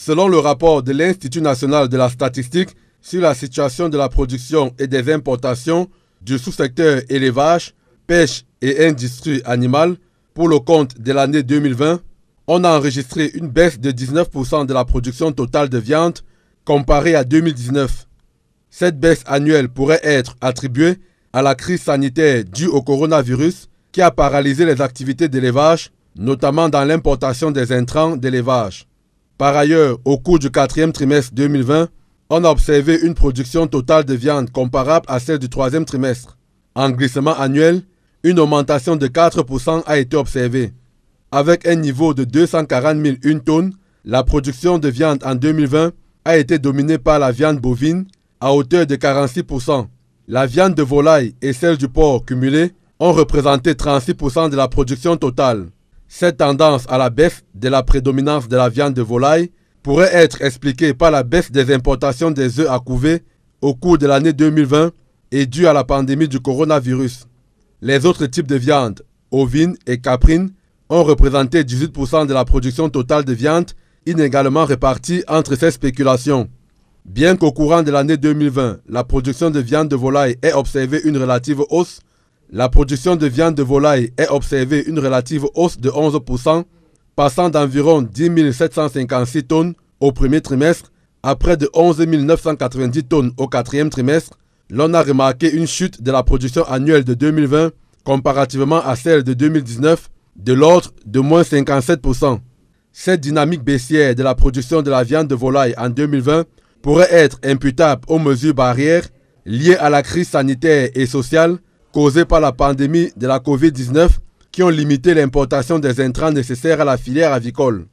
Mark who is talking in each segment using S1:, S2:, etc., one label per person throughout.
S1: Selon le rapport de l'Institut national de la statistique sur la situation de la production et des importations du sous-secteur élevage, pêche et industrie animale, pour le compte de l'année 2020, on a enregistré une baisse de 19% de la production totale de viande comparée à 2019. Cette baisse annuelle pourrait être attribuée à la crise sanitaire due au coronavirus qui a paralysé les activités d'élevage, notamment dans l'importation des intrants d'élevage. Par ailleurs, au cours du quatrième trimestre 2020, on a observé une production totale de viande comparable à celle du troisième trimestre. En glissement annuel, une augmentation de 4% a été observée. Avec un niveau de 240 une tonnes, la production de viande en 2020 a été dominée par la viande bovine à hauteur de 46%. La viande de volaille et celle du porc cumulée ont représenté 36% de la production totale. Cette tendance à la baisse de la prédominance de la viande de volaille pourrait être expliquée par la baisse des importations des œufs à couver au cours de l'année 2020 et due à la pandémie du coronavirus. Les autres types de viande, ovine et caprine, ont représenté 18% de la production totale de viande, inégalement répartie entre ces spéculations. Bien qu'au courant de l'année 2020, la production de viande de volaille ait observé une relative hausse, la production de viande de volaille est observée une relative hausse de 11%, passant d'environ 10 756 tonnes au premier trimestre à près de 11 990 tonnes au quatrième trimestre. L'on a remarqué une chute de la production annuelle de 2020 comparativement à celle de 2019 de l'ordre de moins 57%. Cette dynamique baissière de la production de la viande de volaille en 2020 pourrait être imputable aux mesures barrières liées à la crise sanitaire et sociale causées par la pandémie de la COVID-19 qui ont limité l'importation des intrants nécessaires à la filière avicole.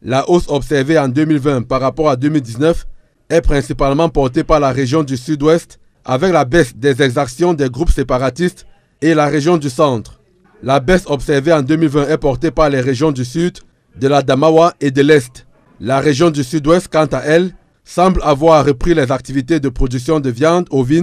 S1: La hausse observée en 2020 par rapport à 2019 est principalement portée par la région du sud-ouest avec la baisse des exactions des groupes séparatistes et la région du centre. La baisse observée en 2020 est portée par les régions du sud, de la Damawa et de l'est. La région du sud-ouest, quant à elle, semble avoir repris les activités de production de viande ovine